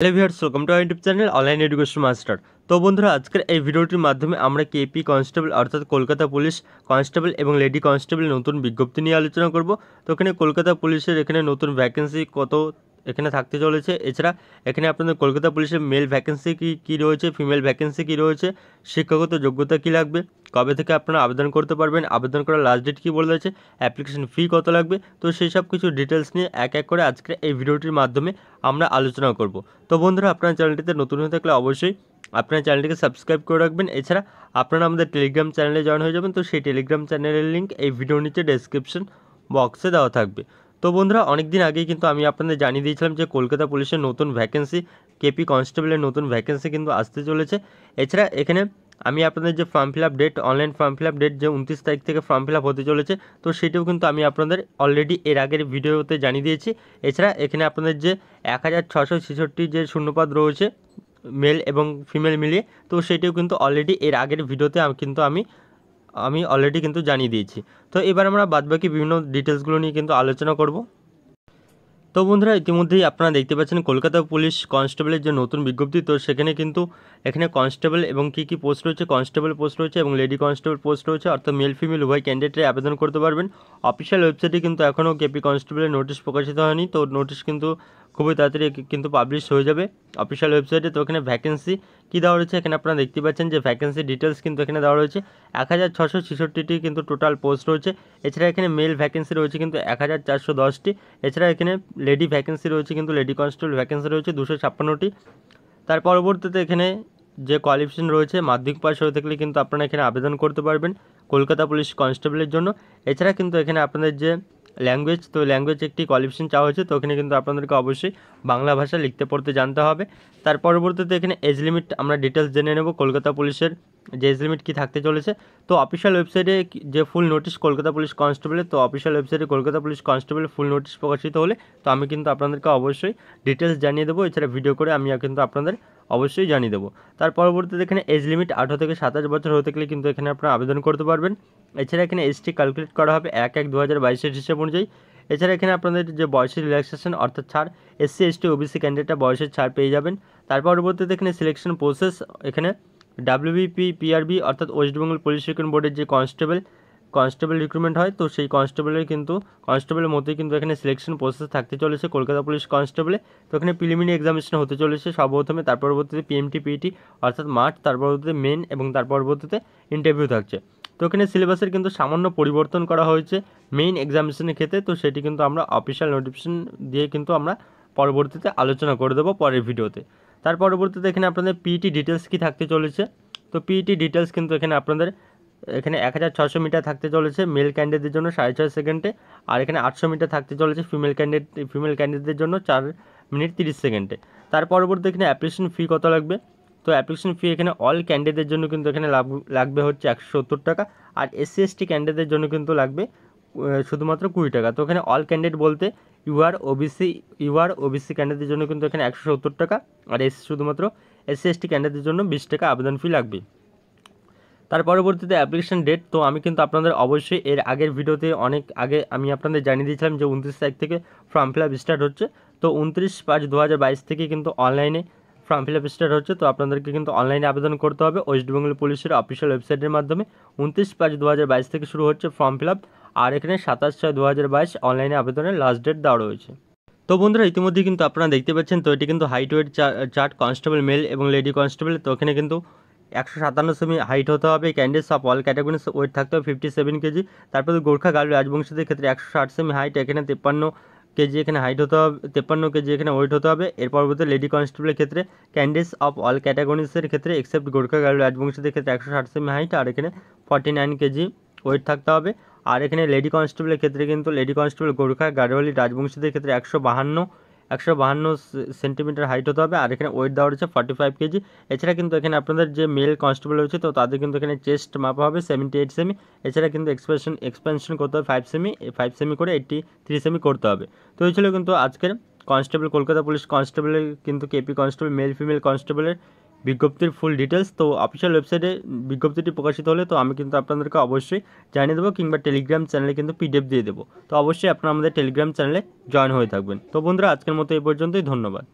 hello viewers welcome to YouTube channel online education master তো বন্ধুরা আজকের এই ভিডিওটির মাধ্যমে আমরা কেপি কনস্টেবল অর্থাৎ কলকাতা পুলিশ কনস্টেবল এবং লেডি কনস্টেবল নতুন বিজ্ঞপ্তি নিয়ে আলোচনা করব তো এখানে কলকাতা পুলিশের এখানে নতুন ভ্যাকেন্সি কত এখানে থাকতে চলেছে এছাড়া এখানে আপনাদের কলকাতা পুলিশের মেল ভ্যাকেন্সি কী কী রয়েছে ফিমেল ভ্যাকেন্সি কী রয়েছে শিক্ষাগত যোগ্যতা কী লাগবে কবে থেকে আপনারা আবেদন করতে পারবেন আবেদন করার লাস্ট ডেট কী বলে রয়েছে অ্যাপ্লিকেশন ফি কত লাগবে তো সেই সব কিছু ডিটেলস নিয়ে এক এক করে আজকে এই ভিডিওটির মাধ্যমে আমরা আলোচনা করব তো বন্ধুরা আপনার চ্যানেলটিতে নতুন হয়ে থাকলে অবশ্যই আপনার চ্যানেলটিকে সাবস্ক্রাইব করে রাখবেন এছাড়া আপনারা আমাদের টেলিগ্রাম চ্যানেলে জয়েন হয়ে যাবেন তো সেই টেলিগ্রাম চ্যানেলের লিঙ্ক এই ভিডিওর নিচে ডেসক্রিপশন বক্সে দেওয়া থাকবে তো বন্ধুরা অনেক দিন আগেই কিন্তু আমি আপনাদের জানিয়ে দিয়েছিলাম যে কলকাতা পুলিশের নতুন ভ্যাকেন্সি কেপি কনস্টেবলের নতুন ভ্যাকেন্সি কিন্তু আসতে চলেছে এছাড়া এখানে আমি আপনাদের যে form fill up date online form fill up date যে উনত্রিশ তারিখ থেকে ফর্ম ফিল আপ হতে চলেছে তো সেটিও কিন্তু আমি আপনাদের অলরেডি এর আগের ভিডিওতে জানিয়ে দিয়েছি এছাড়া এখানে আপনাদের যে এক হাজার ছশো ছেষট্টি যে শূন্যপাত রয়েছে মেল এবং ফিমেল মিলিয়ে তো সেটিও কিন্তু অলরেডি এর আগের ভিডিওতে কিন্তু আমি আমি অলরেডি কিন্তু জানিয়ে দিয়েছি তো এবার আমরা বাদবাকি বিভিন্ন ডিটেলসগুলো নিয়ে কিন্তু আলোচনা করব তো বন্ধুরা ইতিমধ্যেই আপনারা দেখতে পাচ্ছেন কলকাতা পুলিশ কনস্টেবলের যে নতুন বিজ্ঞপ্তি তো সেখানে কিন্তু এখানে কনস্টেবল এবং কি কি পোস্ট রয়েছে কনস্টেবল পোস্ট রয়েছে এবং লেডি কনস্টেবল পোস্ট রয়েছে অর্থাৎ মেল ফিমেল উভয় ক্যান্ডিডেটে আবেদন করতে পারবেন অফিসিয়াল ওয়েবসাইটে কিন্তু এখনও কেপি কনস্টেবলের নোটিশ প্রকাশিত হয়নি তো নোটিশ কিন্তু খুবই তাড়াতাড়ি কিন্তু পাবলিশ হয়ে যাবে অফিসিয়াল ওয়েবসাইটে তো এখানে ভ্যাকেন্সি কী দেওয়া রয়েছে এখানে আপনারা দেখতে পাচ্ছেন যে ভ্যাকেন্সি ডিটেলস কিন্তু এখানে দেওয়া রয়েছে এক হাজার ছশো ছেষট্টিটি কিন্তু টোটাল পোস্ট রয়েছে এছাড়া এখানে মেল ভ্যাকেন্সি রয়েছে কিন্তু এক হাজার চারশো দশটি এছাড়া এখানে লেডি ভ্যাকেন্সি রয়েছে কিন্তু লেডি কনস্টেবল ভ্যাকেন্সি রয়েছে দুশো ছাপ্পান্নটি তার পরবর্তীতে এখানে যে কোয়ালিফিকেশন রয়েছে মাধ্যমিক পাশ হয়ে থাকলে কিন্তু আপনারা এখানে আবেদন করতে পারবেন কলকাতা পুলিশ কনস্টেবলের জন্য এছাড়া কিন্তু এখানে আপনাদের যে ল্যাঙ্গুয়েজ তো ল্যাঙ্গুয়েজ একটি কোয়ালিফিকেশন চাওয়া হয়েছে তো এখানে কিন্তু আপনাদেরকে অবশ্যই বাংলা ভাষা লিখতে পড়তে জানতে হবে তার পরবর্তীতে এখানে এজ লিমিট আমরা ডিটেলস জেনে নেব কলকাতা পুলিশের যে এজ লিমিট কী থাকতে চলেছে তো অফিসিয়াল ওয়েবসাইটে যে ফুল নোটিশ কলকাতা পুলিশ কনস্টেবলের তো অফিসিয়াল ওয়েবসাইটে কলকাতা পুলিশ কনস্টেবলের ফুল নোটিস প্রকাশিত হলে তো আমি কিন্তু আপনাদেরকে অবশ্যই ডিটেলস জানিয়ে দেবো এছাড়া ভিডিও করে আমি কিন্তু আপনাদের অবশ্যই জানিয়ে দেবো তার পরবর্তীতে এখানে এজ লিমিট আঠারো থেকে সাতাশ বছর হতে গেলে কিন্তু এখানে আপনারা আবেদন করতে পারবেন এছাড়া এখানে এসটি ক্যালকুলেট করা হবে এক এক দু হাজার বাইশের হিসেব অনুযায়ী এছাড়া এখানে আপনাদের যে বয়সের রিল্যাক্সেশন অর্থাৎ ছাড় এসসি এসটি ওবিসি ক্যান্ডিডেটটা বয়সের ছাড় পেয়ে যাবেন তার পরবর্তীতে এখানে সিলেকশন প্রসেস এখানে ডাব্লিউবিপি পিআরবি অর্থাৎ ওয়েস্টবেঙ্গল পুলিশ রিক্রুটমেন্ট বোর্ডের যে কনস্টেবল কনস্টেবল রিক্রুটমেন্ট হয় তো সেই কনস্টেবলের কিন্তু কনস্টেবলের মতোই কিন্তু এখানে সিলেকশন প্রসেস থাকতে চলেছে কলকাতা পুলিশ কনস্টেবলে তো এখানে প্রিলিমিনারি এক্সামিনেশন হতে চলেছে সর্বপ্রথমে তার পরবর্তীতে পিএমটি পিটি e অর্থাৎ মার্চ তার পরবর্তীতে মেন এবং তার পরবর্তীতে ইন্টারভিউ থাকছে তো এখানে সিলেবাসের কিন্তু সামান্য পরিবর্তন করা হয়েছে মেইন এক্সামিনেশনের ক্ষেত্রে তো সেটি কিন্তু আমরা অফিসিয়াল নোটিফিকেশন দিয়ে কিন্তু আমরা পরবর্তীতে আলোচনা করে দেবো পরের ভিডিওতে তার পরবর্তীতে এখানে আপনাদের পিইটি ডিটেলস e কি থাকতে চলেছে তো পিইটি ডিটেলস e কিন্তু এখানে আপনাদের এখানে এক হাজার ছশো মিটার থাকতে চলেছে মেল ক্যান্ডিডেটের জন্য সাড়ে ছয় সেকেন্ডে আর এখানে আটশো মিটার থাকতে চলেছে ফিমেল ক্যান্ডিডেট ফিমেল ক্যান্ডিডেটদের জন্য চার মিনিট তিরিশ সেকেন্ডে তার পরবর্তী এখানে অ্যাপ্লিকেশন ফি কত লাগবে তো অ্যাপ্লিকেশন ফি এখানে অল ক্যান্ডিডেটদের জন্য কিন্তু এখানে লাগবে হচ্ছে একশো টাকা আর এসসি এসটি ক্যান্ডিডেটদের জন্য কিন্তু লাগবে শুধুমাত্র কুড়ি টাকা তো এখানে অল ক্যান্ডিডেট বলতে ইউআর ওবিসি ইউআর ওবিসি ক্যান্ডিডেটদের জন্য কিন্তু এখানে একশো সত্তর টাকা আর এস শুধুমাত্র এসসি এসটি ক্যান্ডিডেটদের জন্য বিশ টাকা আবেদন ফি লাগবে তার পরবর্তীতে অ্যাপ্লিকেশন ডেট তো আমি কিন্তু আপনাদের অবশ্যই এর আগের ভিডিওতে অনেক আগে আমি আপনাদের জানিয়ে দিয়েছিলাম যে উনত্রিশ তারিখ থেকে ফর্ম ফিল আপ স্টার্ট হচ্ছে তো উনত্রিশ পাঁচ দু হাজার বাইশ থেকে কিন্তু অনলাইনে ফর্ম ফিল আপ স্টার্ট হচ্ছে তো আপনাদেরকে কিন্তু অনলাইনে আবেদন করতে হবে ওয়েস্ট বেঙ্গল পুলিশের অফিসিয়াল ওয়েবসাইটের মাধ্যমে উনত্রিশ পাঁচ দু থেকে শুরু হচ্ছে ফর্ম ফিল আপ আর এখানে সাতাশ ছয় দু অনলাইনে আবেদনের লাস্ট ডেট দেওয়া রয়েছে তো বন্ধুরা ইতিমধ্যেই কিন্তু আপনারা দেখতে পাচ্ছেন তো এটি কিন্তু height weight chart constable male এবং লেডি কনস্টেবল তো এখানে কিন্তু একশো সাতান্ন সেমি হাইট হতে হবে candidates of all categories weight থাকতে হবে ফিফটি সেভেন কেজি তারপরে গোর্খা গাল রাজবংশীদের ক্ষেত্রে একশো ষাট সেমি হাইট এখানে তিপ্পান্ন কে যেখানে হাইট হতে হবে 53 কে যেখানে ওয়েট হতে হবে এর পরবর্তীতে লেডি কনস্টেবল ক্ষেত্রে कैंडिडेट्स অফ অল ক্যাটাগোরিজের ক্ষেত্রে एक्সেপ্ট গোরকা গাড়োল রাজবংশীদের ক্ষেত্রে 160 সেমি হাইট আর এখানে 49 কে ওয়েট থাকতে হবে আর এখানে লেডি কনস্টেবলের ক্ষেত্রে কিন্তু লেডি কনস্টেবল গোরকা গাড়োলি রাজবংশীদের ক্ষেত্রে 152 একশো বাহান্ন সেন্টিমিটার হাইট হতে হবে আর এখানে ওয়েট দেওয়া রয়েছে ফর্টি ফাইভ কেজি এছাড়া কিন্তু এখানে আপনাদের যে মেল কনস্টেবল রয়েছে তো তাদের কিন্তু এখানে চেস্ট মাপা হবে সেভেন্টি এইট সেমি এছাড়া কিন্তু এক্সপেনশন এক্সপেনশন করতে হবে ফাইভ সেমি ফাইভ সেমি করে এইটি থ্রি সেমি করতে হবে তো এই ছিল কিন্তু আজকের কনস্টেবল কলকাতা পুলিশ কনস্টেবলের কিন্তু কেপি কনস্টেবল মেল ফিমেল কনস্টেবলের বিজ্ঞপ্তির ফুল ডিটেইলস তো অফিশিয়াল ওয়েবসাইটে বিজ্ঞপ্তিটি প্রকাশিত হলে তো আমি কিন্তু আপনাদেরকে অবশ্যই জানিয়ে দেব কিংবা টেলিগ্রাম চ্যানেলে কিন্তু পিডিএফ দিয়ে দেব তো অবশ্যই আপনারা আমাদের টেলিগ্রাম চ্যানেলে জয়েন হয়ে থাকবেন তো বন্ধুরা আজকের মতো এই পর্যন্তই ধন্যবাদ